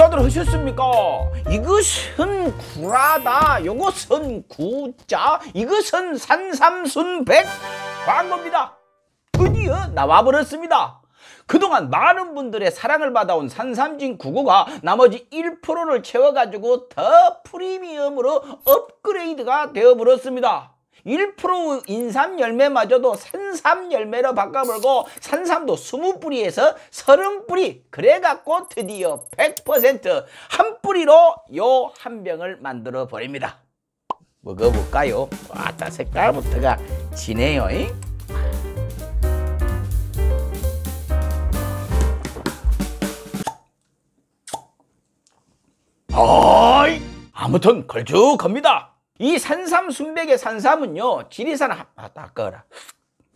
묵사들 하셨습니까? 이것은 구라다. 이것은 구자. 이것은 산삼순백. 광고입니다. 드디어 나와버렸습니다. 그동안 많은 분들의 사랑을 받아온 산삼진 구구가 나머지 1%를 채워가지고 더 프리미엄으로 업그레이드가 되어버렸습니다. 1% 인삼 열매마저도 산삼 열매로 바꿔버리고 산삼도 20뿌리에서 30뿌리 그래갖고 드디어 100%한 뿌리로 요 한 병을 만들어 버립니다. 먹어볼까요? 와다 색깔부터가 진해요. 잉? 아이 아무튼 걸쭉합니다. 이 산삼 순백의 산삼은요 지리산 아따 꺼라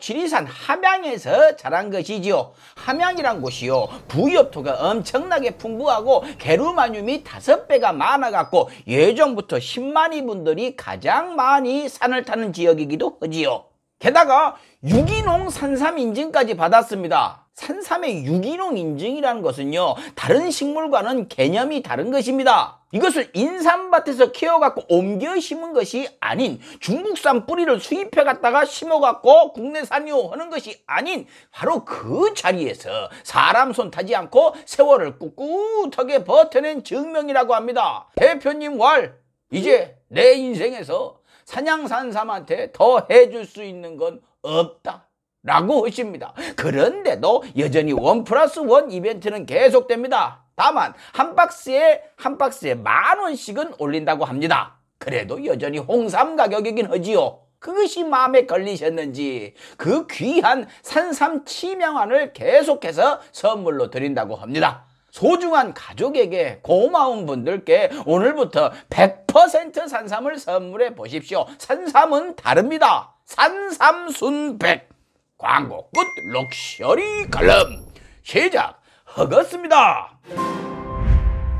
지리산 함양에서 자란 것이지요 함양이란 곳이요 부엽토가 엄청나게 풍부하고 게루마늄이 다섯 배가 많아갖고 예전부터 10만이 분들이 가장 많이 산을 타는 지역이기도 하지요 게다가 유기농 산삼 인증까지 받았습니다. 산삼의 유기농 인증이라는 것은요. 다른 식물과는 개념이 다른 것입니다. 이것을 인삼밭에서 키워갖고 옮겨 심은 것이 아닌 중국산 뿌리를 수입해갔다가 심어갖고 국내산요 하는 것이 아닌 바로 그 자리에서 사람 손 타지 않고 세월을 꿋꿋하게 버텨낸 증명이라고 합니다. 대표님 왈 이제 내 인생에서 산양산삼한테 더 해줄 수 있는 건 없다. 라고 하십니다. 그런데도 여전히 원 플러스 원 이벤트는 계속됩니다. 다만 한 박스에 한 박스에 만 원씩은 올린다고 합니다. 그래도 여전히 홍삼 가격이긴 하지요. 그것이 마음에 걸리셨는지 그 귀한 산삼 치명안을 계속해서 선물로 드린다고 합니다. 소중한 가족에게 고마운 분들께 오늘부터 100% 산삼을 선물해 보십시오. 산삼은 다릅니다. 산삼순백 광고 끝 럭셔리 칼럼 시작 허겠습니다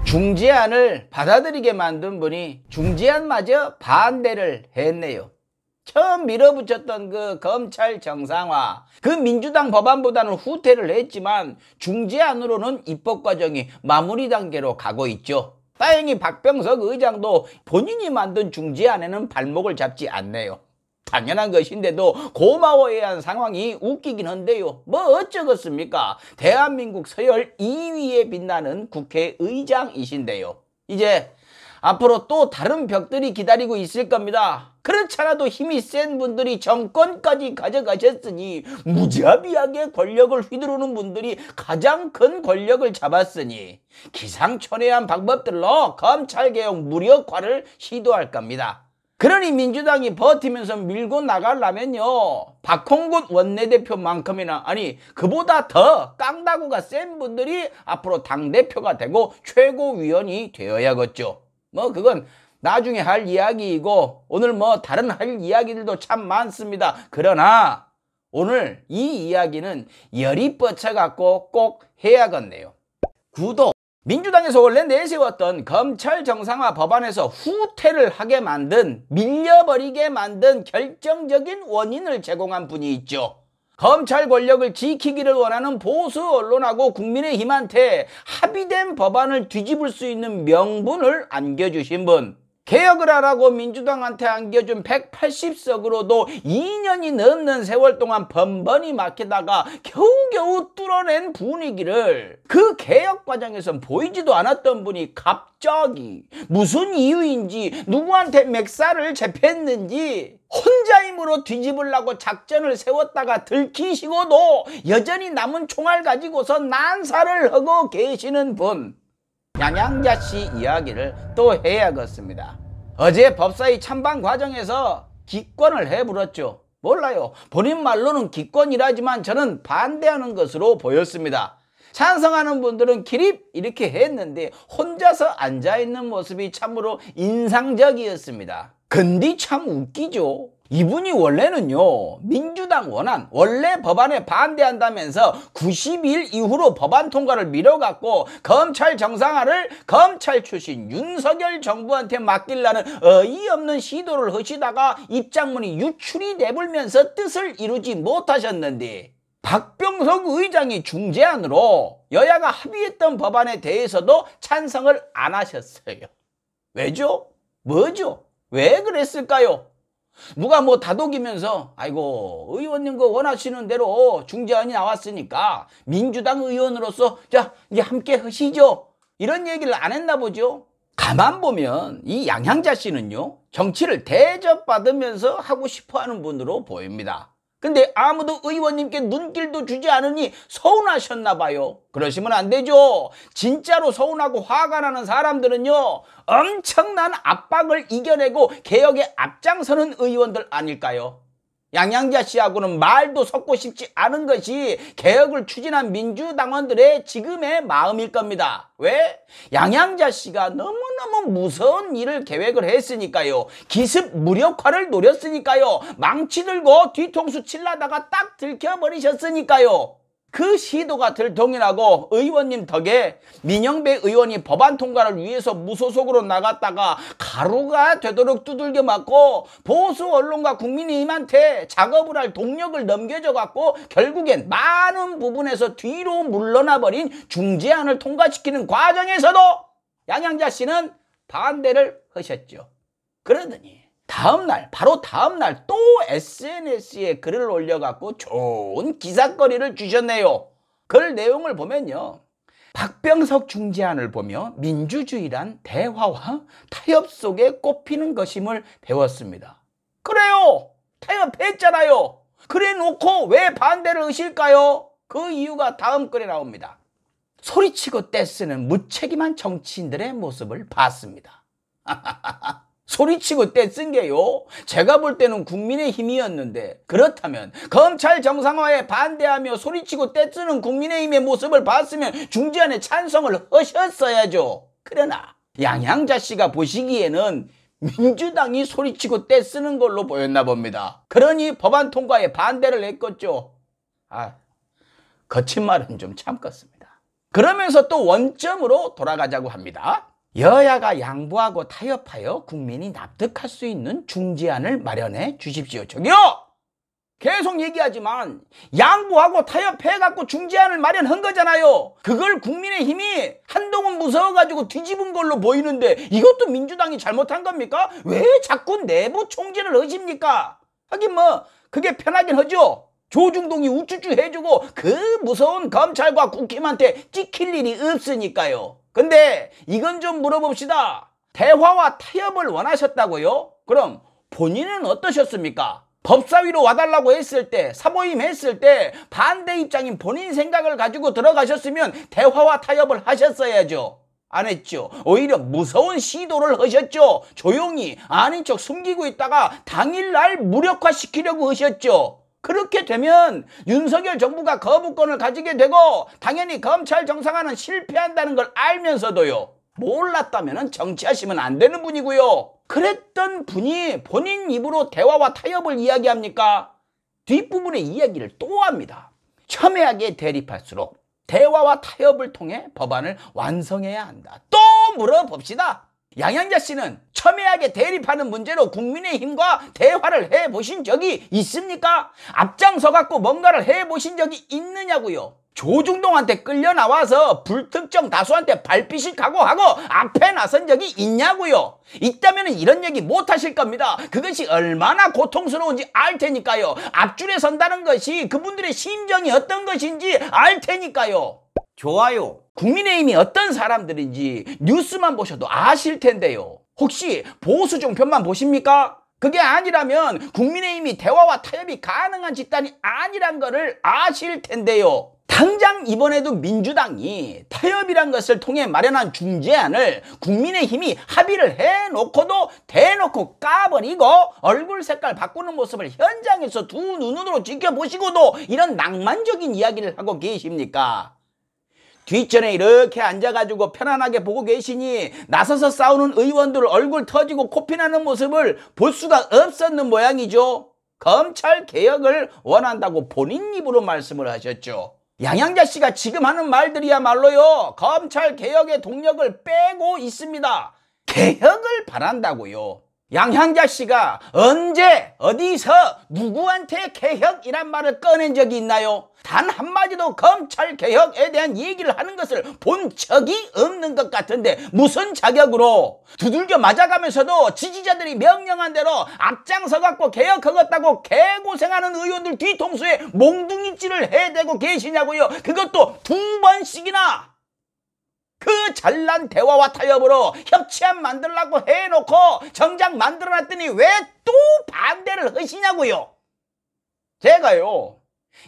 중재안을 받아들이게 만든 분이 중재안마저 반대를 했네요. 처음 밀어붙였던 그 검찰 정상화 그 민주당 법안보다는 후퇴를 했지만 중재안으로는 입법 과정이 마무리 단계로 가고 있죠. 다행히 박병석 의장도 본인이 만든 중재안에는 발목을 잡지 않네요. 당연한 것인데도 고마워해야 하는 상황이 웃기긴 한데요. 뭐 어쩌겠습니까? 대한민국 서열 2위에 빛나는 국회의장이신데요. 이제 앞으로 또 다른 벽들이 기다리고 있을 겁니다. 그렇잖아도 힘이 센 분들이 정권까지 가져가셨으니 무자비하게 권력을 휘두르는 분들이 가장 큰 권력을 잡았으니 기상천외한 방법들로 검찰개혁 무력화를 시도할 겁니다. 그러니 민주당이 버티면서 밀고 나가려면요. 박홍근 원내대표만큼이나 아니 그보다 더 깡다구가 센 분들이 앞으로 당대표가 되고 최고위원이 되어야겠죠. 뭐 그건 나중에 할 이야기이고 오늘 뭐 다른 할 이야기들도 참 많습니다. 그러나 오늘 이 이야기는 열이 뻗쳐갖고 꼭 해야겠네요. 구독 민주당에서 원래 내세웠던 검찰 정상화 법안에서 후퇴를 하게 만든 밀려버리게 만든 결정적인 원인을 제공한 분이 있죠. 검찰 권력을 지키기를 원하는 보수 언론하고 국민의힘한테 합의된 법안을 뒤집을 수 있는 명분을 안겨주신 분 개혁을 하라고 민주당한테 안겨준 180석으로도 2년이 넘는 세월 동안 번번이 막히다가 겨우겨우 뚫어낸 분위기를 그 개혁 과정에선 보이지도 않았던 분이 갑자기 무슨 이유인지 누구한테 맥살을 재혔는지 혼자 힘으로 뒤집으려고 작전을 세웠다가 들키시고도 여전히 남은 총알 가지고서 난사를 하고 계시는 분 양양자 씨 이야기를 또 해야겠습니다. 어제 법사위 찬반 과정에서 기권을 해부렀죠 몰라요. 본인 말로는 기권이라지만 저는 반대하는 것으로 보였습니다. 찬성하는 분들은 기립 이렇게 했는데 혼자서 앉아있는 모습이 참으로 인상적이었습니다. 근데 참 웃기죠. 이분이 원래는요 민주당 원안 원래 법안에 반대한다면서 90일 이후로 법안 통과를 미뤄갖고 검찰 정상화를 검찰 출신 윤석열 정부한테 맡길라는 어이없는 시도를 하시다가 입장문이 유출이 돼불면서 뜻을 이루지 못하셨는데 박병석 의장이 중재안으로 여야가 합의했던 법안에 대해서도 찬성을 안 하셨어요 왜죠? 뭐죠? 왜 그랬을까요? 누가 뭐 다독이면서 아이고 의원님 그 원하시는 대로 중재안이 나왔으니까 민주당 의원으로서 자 이제 함께 하시죠 이런 얘기를 안 했나 보죠 가만 보면 이 양향자 씨는요 정치를 대접받으면서 하고 싶어하는 분으로 보입니다 근데 아무도 의원님께 눈길도 주지 않으니 서운하셨나 봐요. 그러시면 안 되죠. 진짜로 서운하고 화가 나는 사람들은요. 엄청난 압박을 이겨내고 개혁에 앞장서는 의원들 아닐까요? 양양자 씨하고는 말도 섞고 싶지 않은 것이 개혁을 추진한 민주당원들의 지금의 마음일 겁니다. 왜? 양양자 씨가 너무너무 무서운 일을 계획을 했으니까요. 기습 무력화를 노렸으니까요. 망치 들고 뒤통수 칠라다가 딱 들켜버리셨으니까요. 그 시도가 들동일하고 의원님 덕에 민영배 의원이 법안 통과를 위해서 무소속으로 나갔다가 가루가 되도록 두들겨 맞고 보수 언론과 국민의힘한테 작업을 할 동력을 넘겨줘 갖고 결국엔 많은 부분에서 뒤로 물러나 버린 중재안을 통과시키는 과정에서도 양양자 씨는 반대를 하셨죠. 그러더니 다음 날, 바로 다음 날 또 SNS에 글을 올려갖고 좋은 기사거리를 주셨네요. 글 내용을 보면요. 박병석 중재안을 보며 민주주의란 대화와 타협 속에 꽃피는 것임을 배웠습니다. 그래요! 타협했잖아요! 그래 놓고 왜 반대를 으실까요? 그 이유가 다음 글에 나옵니다. 소리치고 떼쓰는 무책임한 정치인들의 모습을 봤습니다. 소리치고 때 쓴 게요. 제가 볼 때는 국민의 힘이었는데 그렇다면 검찰 정상화에 반대하며 소리치고 때쓰는 국민의힘의 모습을 봤으면 중재안에 찬성을 하셨어야죠. 그러나 양양자 씨가 보시기에는 민주당이 소리치고 때쓰는 걸로 보였나 봅니다. 그러니 법안 통과에 반대를 했겠죠. 아, 거친 말은 좀 참겠습니다. 그러면서 또 원점으로 돌아가자고 합니다. 여야가 양보하고 타협하여 국민이 납득할 수 있는 중재안을 마련해 주십시오. 저기요! 계속 얘기하지만 양보하고 타협해갖고 중재안을 마련한 거잖아요. 그걸 국민의힘이 한동훈 무서워가지고 뒤집은 걸로 보이는데 이것도 민주당이 잘못한 겁니까? 왜 자꾸 내부 총재를 의십니까? 하긴 뭐 그게 편하긴 하죠. 조중동이 우쭈쭈 해주고 그 무서운 검찰과 국힘한테 찍힐 일이 없으니까요. 근데 이건 좀 물어봅시다. 대화와 타협을 원하셨다고요? 그럼 본인은 어떠셨습니까? 법사위로 와달라고 했을 때, 사모임 했을 때 반대 입장인 본인 생각을 가지고 들어가셨으면 대화와 타협을 하셨어야죠. 안 했죠. 오히려 무서운 시도를 하셨죠. 조용히 아닌 척 숨기고 있다가 당일날 무력화시키려고 하셨죠. 그렇게 되면 윤석열 정부가 거부권을 가지게 되고 당연히 검찰 정상화는 실패한다는 걸 알면서도요. 몰랐다면 정치하시면 안 되는 분이고요. 그랬던 분이 본인 입으로 대화와 타협을 이야기합니까? 뒷부분의 이야기를 또 합니다. 첨예하게 대립할수록 대화와 타협을 통해 법안을 완성해야 한다. 또 물어봅시다. 양양자 씨는 첨예하게 대립하는 문제로 국민의힘과 대화를 해보신 적이 있습니까? 앞장서 갖고 뭔가를 해보신 적이 있느냐고요. 조중동한테 끌려 나와서 불특정 다수한테 발빛이 각오하고 앞에 나선 적이 있냐고요. 있다면 이런 얘기 못 하실 겁니다. 그것이 얼마나 고통스러운지 알 테니까요. 앞줄에 선다는 것이 그분들의 심정이 어떤 것인지 알 테니까요. 좋아요. 국민의힘이 어떤 사람들인지 뉴스만 보셔도 아실 텐데요. 혹시 보수 종편만 보십니까? 그게 아니라면 국민의힘이 대화와 타협이 가능한 집단이 아니란 것을 아실 텐데요. 당장 이번에도 민주당이 타협이란 것을 통해 마련한 중재안을 국민의힘이 합의를 해놓고도 대놓고 까버리고 얼굴 색깔 바꾸는 모습을 현장에서 두 눈으로 지켜보시고도 이런 낭만적인 이야기를 하고 계십니까? 뒷전에 이렇게 앉아가지고 편안하게 보고 계시니 나서서 싸우는 의원들 얼굴 터지고 코피나는 모습을 볼 수가 없었는 모양이죠. 검찰 개혁을 원한다고 본인 입으로 말씀을 하셨죠. 양양자 씨가 지금 하는 말들이야말로요. 검찰 개혁의 동력을 빼고 있습니다. 개혁을 바란다고요. 양향자 씨가 언제 어디서 누구한테 개혁이란 말을 꺼낸 적이 있나요? 단 한마디도 검찰 개혁에 대한 얘기를 하는 것을 본 적이 없는 것 같은데 무슨 자격으로 두들겨 맞아가면서도 지지자들이 명령한 대로 앞장서 갖고 개혁하겠다고 개고생하는 의원들 뒤통수에 몽둥이질을 해대고 계시냐고요. 그것도 두 번씩이나 그 잘난 대화와 타협으로 협치안 만들라고 해놓고 정작 만들어놨더니 왜 또 반대를 하시냐고요. 제가요.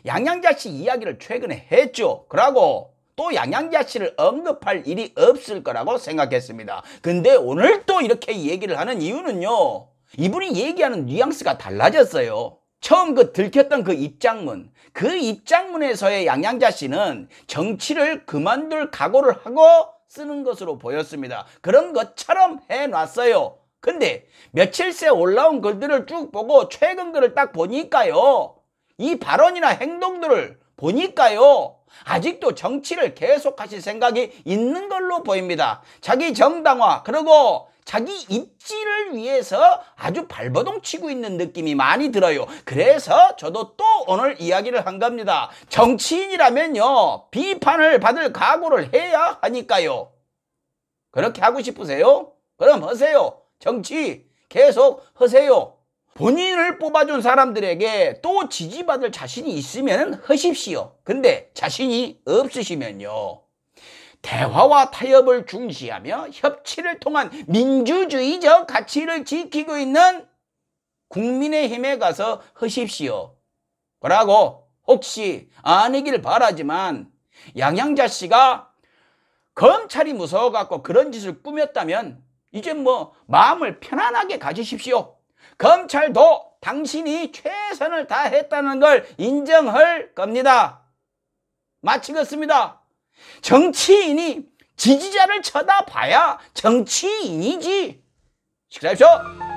양양자 씨 이야기를 최근에 했죠. 그러고 또 양양자 씨를 언급할 일이 없을 거라고 생각했습니다. 근데 오늘 또 이렇게 얘기를 하는 이유는요. 이분이 얘기하는 뉘앙스가 달라졌어요. 처음 그 들켰던 그 입장문, 그 입장문에서의 양양자 씨는 정치를 그만둘 각오를 하고 쓰는 것으로 보였습니다. 그런 것처럼 해놨어요. 근데 며칠 새 올라온 글들을 쭉 보고 최근 글을 딱 보니까요. 이 발언이나 행동들을 보니까요. 아직도 정치를 계속하실 생각이 있는 걸로 보입니다. 자기 정당화 그리고 자기 입지를 위해서 아주 발버둥 치고 있는 느낌이 많이 들어요. 그래서 저도 또 오늘 이야기를 한 겁니다. 정치인이라면요. 비판을 받을 각오를 해야 하니까요. 그렇게 하고 싶으세요? 그럼 하세요. 정치 계속 하세요. 본인을 뽑아준 사람들에게 또 지지받을 자신이 있으면 하십시오. 근데 자신이 없으시면요. 대화와 타협을 중시하며 협치를 통한 민주주의적 가치를 지키고 있는 국민의힘에 가서 하십시오. 라고 혹시 아니길 바라지만 양양자 씨가 검찰이 무서워갖고 그런 짓을 꾸몄다면 이제 뭐 마음을 편안하게 가지십시오. 검찰도 당신이 최선을 다했다는 걸 인정할 겁니다. 마치겠습니다. 정치인이 지지자를 쳐다봐야 정치인이지. 시사하십시오